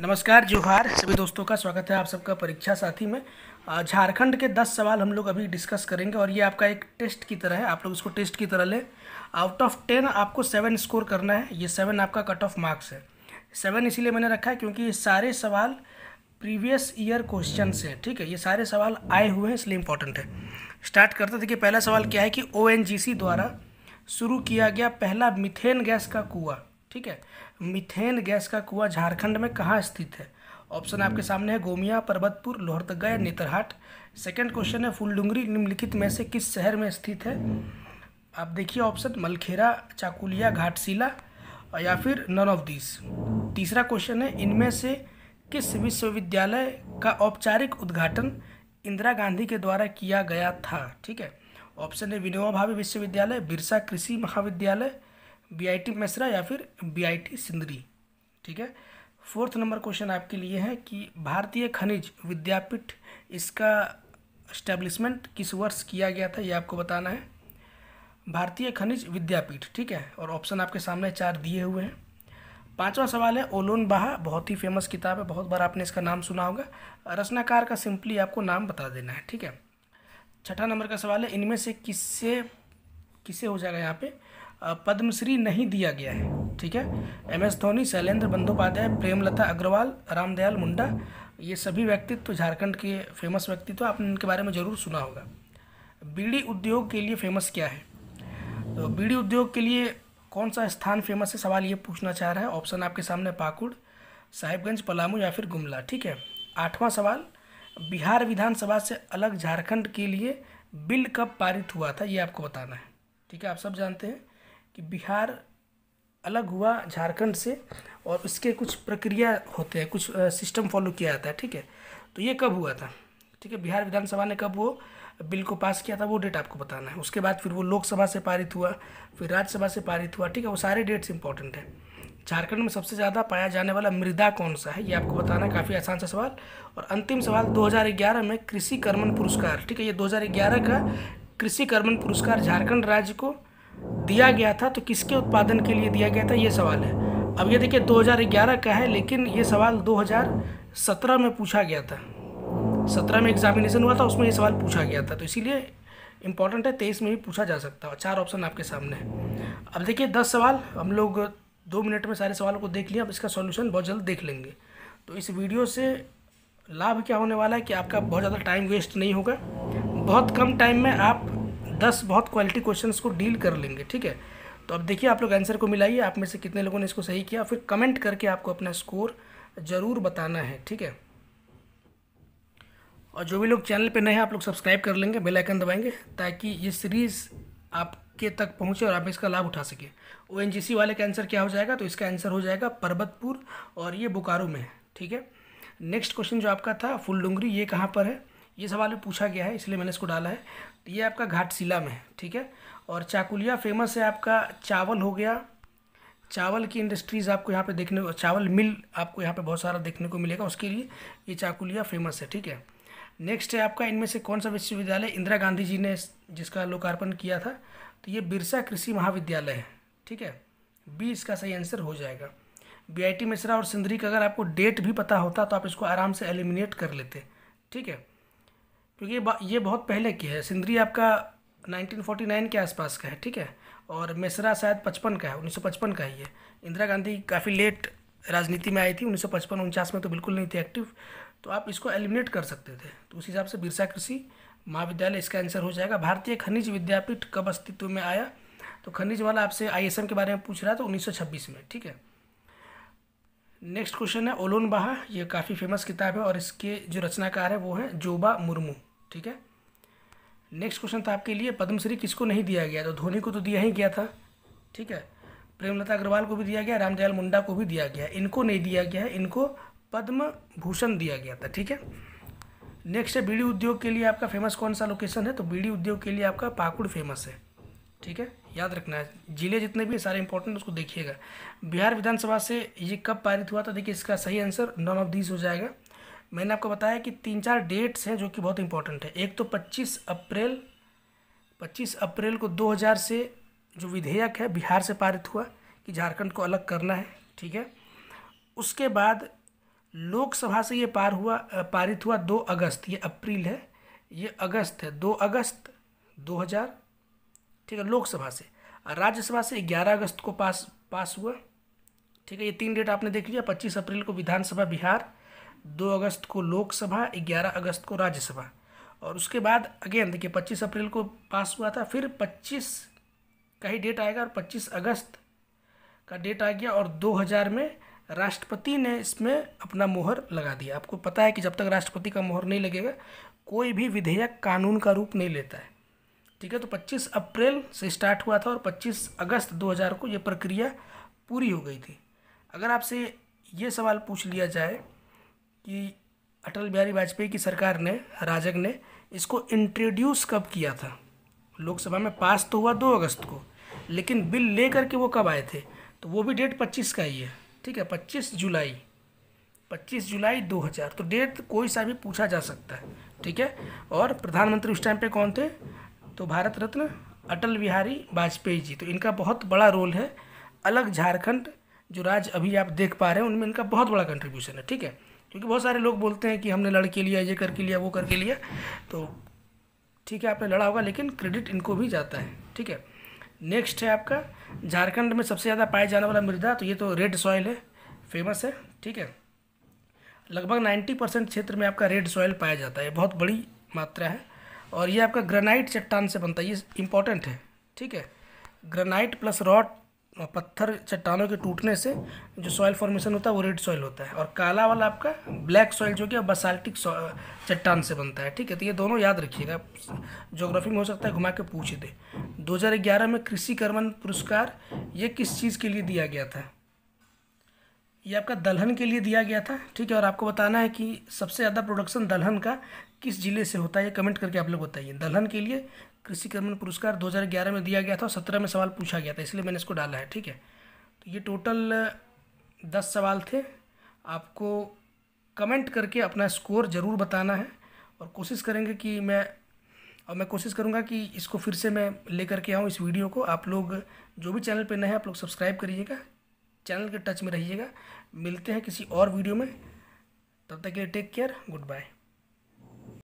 नमस्कार जोहार सभी दोस्तों का स्वागत है आप सबका परीक्षा साथी में झारखंड के दस सवाल हम लोग अभी डिस्कस करेंगे और ये आपका एक टेस्ट की तरह है आप लोग इसको टेस्ट की तरह लें आउट ऑफ टेन आपको सेवन स्कोर करना है ये सेवन आपका कट ऑफ मार्क्स है सेवन इसीलिए मैंने रखा है क्योंकि ये सारे सवाल प्रीवियस ईयर क्वेश्चन हैं ठीक है ये सारे सवाल आए हुए हैं इसलिए इंपॉर्टेंट है स्टार्ट करते कि पहला सवाल क्या है कि ओ द्वारा शुरू किया गया पहला मिथेन गैस का कुआ ठीक है मिथेन गैस का कुआं झारखंड में कहाँ स्थित है ऑप्शन आपके सामने है गोमिया पर्वतपुर लोहरतगा या नेतरहाट सेकेंड क्वेश्चन है फुलडुंगरी निम्नलिखित में से किस शहर में स्थित है आप देखिए ऑप्शन मलखेरा चाकुलिया घाटशिला या फिर नन ऑफ दिस तीसरा क्वेश्चन है इनमें से किस विश्वविद्यालय का औपचारिक उद्घाटन इंदिरा गांधी के द्वारा किया गया था ठीक है ऑप्शन है विनोबा भावी विश्वविद्यालय बिरसा कृषि महाविद्यालय बीआईटी मिश्रा या फिर बीआईटी सिंदरी ठीक है फोर्थ नंबर क्वेश्चन आपके लिए है कि भारतीय खनिज विद्यापीठ इसका इस्टेब्लिशमेंट किस वर्ष किया गया था ये आपको बताना है भारतीय खनिज विद्यापीठ ठीक है और ऑप्शन आपके सामने चार दिए हुए हैं पांचवा सवाल है ओलोन बहा बहुत ही फेमस किताब है बहुत बार आपने इसका नाम सुना होगा रचनाकार का सिंपली आपको नाम बता देना है ठीक है छठा नंबर का सवाल है इनमें से किससे किसे हो जाएगा यहाँ पे पद्मश्री नहीं दिया गया है ठीक है एम एस धोनी शैलेंद्र बंदोपाध्याय प्रेमलता अग्रवाल रामदयाल मुंडा ये सभी व्यक्तित्व तो झारखंड के फेमस व्यक्तित्व तो आपने इनके बारे में ज़रूर सुना होगा बीड़ी उद्योग के लिए फेमस क्या है तो बीड़ी उद्योग के लिए कौन सा स्थान फेमस है सवाल ये पूछना चाह रहा है ऑप्शन आपके सामने पाकुड़ साहिबगंज पलामू या फिर गुमला ठीक है आठवां सवाल बिहार विधानसभा से अलग झारखंड के लिए बिल कब पारित हुआ था ये आपको बताना है ठीक है आप सब जानते हैं कि बिहार अलग हुआ झारखंड से और उसके कुछ प्रक्रिया होते हैं कुछ सिस्टम फॉलो किया जाता है ठीक है तो ये कब हुआ था ठीक है बिहार विधानसभा ने कब वो बिल को पास किया था वो डेट आपको बताना है उसके बाद फिर वो लोकसभा से पारित हुआ फिर राज्यसभा से पारित हुआ ठीक है वो सारे डेट्स इंपॉर्टेंट हैं झारखंड में सबसे ज़्यादा पाया जाने वाला मृदा कौन सा है ये आपको बताना है काफ़ी आसान सा सवाल और अंतिम सवाल 2011 में कृषि कर्मन पुरस्कार ठीक है ये 2011 का कृषि कर्मन पुरस्कार झारखंड राज्य को दिया गया था तो किसके उत्पादन के लिए दिया गया था ये सवाल है अब ये देखिए 2011 का है लेकिन ये सवाल 2017 में पूछा गया था 17 में एग्जामिनेशन हुआ था उसमें ये सवाल पूछा गया था तो इसीलिए इंपॉर्टेंट है तेईस में भी पूछा जा सकता है चार ऑप्शन आपके सामने है अब देखिए दस सवाल हम लोग दो मिनट में सारे सवालों को देख लिया अब इसका सॉल्यूशन बहुत जल्द देख लेंगे तो इस वीडियो से लाभ क्या होने वाला है कि आपका बहुत ज़्यादा टाइम वेस्ट नहीं होगा बहुत कम टाइम में आप दस बहुत क्वालिटी क्वेश्चन को डील कर लेंगे ठीक है तो अब देखिए आप लोग आंसर को मिलाइए आप में से कितने लोगों ने इसको सही किया फिर कमेंट करके आपको अपना स्कोर ज़रूर बताना है ठीक है और जो भी लोग चैनल पे नए हैं आप लोग सब्सक्राइब कर लेंगे बेल आइकन दबाएंगे ताकि ये सीरीज़ आपके तक पहुंचे और आप इसका लाभ उठा सकें ओ वाले का आंसर क्या हो जाएगा तो इसका आंसर हो जाएगा परबतपुर और ये बोकारो में है ठीक है नेक्स्ट क्वेश्चन जो आपका था फुल डुंगरी ये कहाँ पर है ये सवाल भी पूछा गया है इसलिए मैंने इसको डाला है तो ये आपका घाटशिला में है ठीक है और चाकुलिया फेमस है आपका चावल हो गया चावल की इंडस्ट्रीज़ आपको यहाँ पे देखने को चावल मिल आपको यहाँ पे बहुत सारा देखने को मिलेगा उसके लिए ये चाकुलिया फेमस है ठीक है नेक्स्ट है आपका इनमें से कौन सा विश्वविद्यालय इंदिरा गांधी जी ने जिसका लोकार्पण किया था तो ये बिरसा कृषि महाविद्यालय है ठीक है बी इसका सही आंसर हो जाएगा बी मिश्रा और सिंदरी का अगर आपको डेट भी पता होता तो आप इसको आराम से एलिमिनेट कर लेते ठीक है क्योंकि तो ये बहुत पहले की है सिंदरी आपका 1949 के आसपास का है ठीक है और मिसरा शायद पचपन का है 1955 का ही है इंदिरा गांधी काफ़ी लेट राजनीति में आई थी उन्नीस सौ पचपन में तो बिल्कुल नहीं थी एक्टिव तो आप इसको एलिमिनेट कर सकते थे तो उस हिसाब से बिरसा कृषि महाविद्यालय इसका आंसर हो जाएगा भारतीय खनिज विद्यापीठ कब अस्तित्व में आया तो खनिज वाला आपसे आई के बारे में पूछ रहा है तो में ठीक है नेक्स्ट क्वेश्चन है ओलोन बहा ये काफ़ी फेमस किताब है और इसके जो रचनाकार है वो है जोबा मुर्मू ठीक है नेक्स्ट क्वेश्चन था आपके लिए पद्मश्री किसको नहीं दिया गया तो धोनी को तो दिया ही गया था ठीक है प्रेमलता अग्रवाल को भी दिया गया रामदयाल मुंडा को भी दिया गया इनको नहीं दिया गया है इनको पद्म भूषण दिया गया था ठीक है नेक्स्ट है बीड़ी उद्योग के लिए आपका फेमस कौन सा लोकेशन है तो बीड़ी उद्योग के लिए आपका पाकुड़ फेमस है ठीक है याद रखना है जिले जितने भी सारे इंपॉर्टेंट उसको देखिएगा बिहार विधानसभा से ये कब पारित हुआ था देखिए इसका सही आंसर नॉन ऑफ दीज हो जाएगा मैंने आपको बताया कि तीन चार डेट्स हैं जो कि बहुत इंपॉर्टेंट है एक तो 25 अप्रैल 25 अप्रैल को 2000 से जो विधेयक है बिहार से पारित हुआ कि झारखंड को अलग करना है ठीक है उसके बाद लोकसभा से ये पार हुआ पारित हुआ दो अगस्त ये अप्रैल है ये अगस्त है दो अगस्त 2000 ठीक है लोकसभा से राज्यसभा से ग्यारह अगस्त को पास पास हुआ ठीक है ये तीन डेट आपने देख लिया पच्चीस अप्रैल को विधानसभा बिहार दो अगस्त को लोकसभा ग्यारह अगस्त को राज्यसभा और उसके बाद अगेन देखिए पच्चीस अप्रैल को पास हुआ था फिर पच्चीस का ही डेट आएगा और पच्चीस अगस्त का डेट आ गया और दो हज़ार में राष्ट्रपति ने इसमें अपना मोहर लगा दिया आपको पता है कि जब तक राष्ट्रपति का मोहर नहीं लगेगा कोई भी विधेयक कानून का रूप नहीं लेता है ठीक है तो 25 अप्रैल से स्टार्ट हुआ था और 25 अगस्त 2000 को ये प्रक्रिया पूरी हो गई थी अगर आपसे ये सवाल पूछ लिया जाए कि अटल बिहारी वाजपेयी की सरकार ने राजग ने इसको इंट्रोड्यूस कब किया था लोकसभा में पास तो हुआ दो अगस्त को लेकिन बिल ले करके वो कब आए थे तो वो भी डेट पच्चीस का ही है ठीक है पच्चीस जुलाई पच्चीस जुलाई दो हज़ार तो डेट कोई सा भी पूछा जा सकता है ठीक है और प्रधानमंत्री उस टाइम पे कौन थे तो भारत रत्न अटल बिहारी वाजपेयी जी तो इनका बहुत बड़ा रोल है अलग झारखंड जो राज्य अभी आप देख पा रहे हैं उनमें इनका बहुत बड़ा कंट्रीब्यूशन है ठीक है क्योंकि बहुत सारे लोग बोलते हैं कि हमने लड़के लिया ये करके लिया वो करके लिया तो ठीक है आपने लड़ा होगा लेकिन क्रेडिट इनको भी जाता है ठीक है नेक्स्ट है आपका झारखंड में सबसे ज़्यादा पाया जाने वाला मृदा तो ये तो रेड सॉइल है फेमस है ठीक है लगभग 90 परसेंट क्षेत्र में आपका रेड सॉइल पाया जाता है बहुत बड़ी मात्रा है और ये आपका ग्रेनाइट चट्टान से बनता है ये इम्पॉर्टेंट है ठीक है ग्रेनाइट प्लस रॉड पत्थर चट्टानों के टूटने से जो सॉइल फॉर्मेशन होता है वो रेड सॉइल होता है और काला वाला आपका ब्लैक सॉइल जो कि बसाल्टिक चट्टान से बनता है ठीक है तो ये दोनों याद रखिएगा ज्योग्राफी में हो सकता है घुमा के पूछ दे 2011 में कृषि कर्मन पुरस्कार ये किस चीज़ के लिए दिया गया था ये आपका दलहन के लिए दिया गया था ठीक है और आपको बताना है कि सबसे ज़्यादा प्रोडक्शन दलहन का किस जिले से होता है कमेंट करके आप लोग बताइए दलहन के लिए कृषि कर्मण पुरस्कार 2011 में दिया गया था और सत्रह में सवाल पूछा गया था इसलिए मैंने इसको डाला है ठीक है तो ये टोटल दस सवाल थे आपको कमेंट करके अपना स्कोर ज़रूर बताना है और कोशिश करेंगे कि मैं और मैं कोशिश करूँगा कि इसको फिर से मैं लेकर के आऊँ इस वीडियो को आप लोग जो भी चैनल पर नए हैं आप लोग सब्सक्राइब करिएगा चैनल के टच में रहिएगा मिलते हैं किसी और वीडियो में तब तक के लिए टेक केयर गुड बाय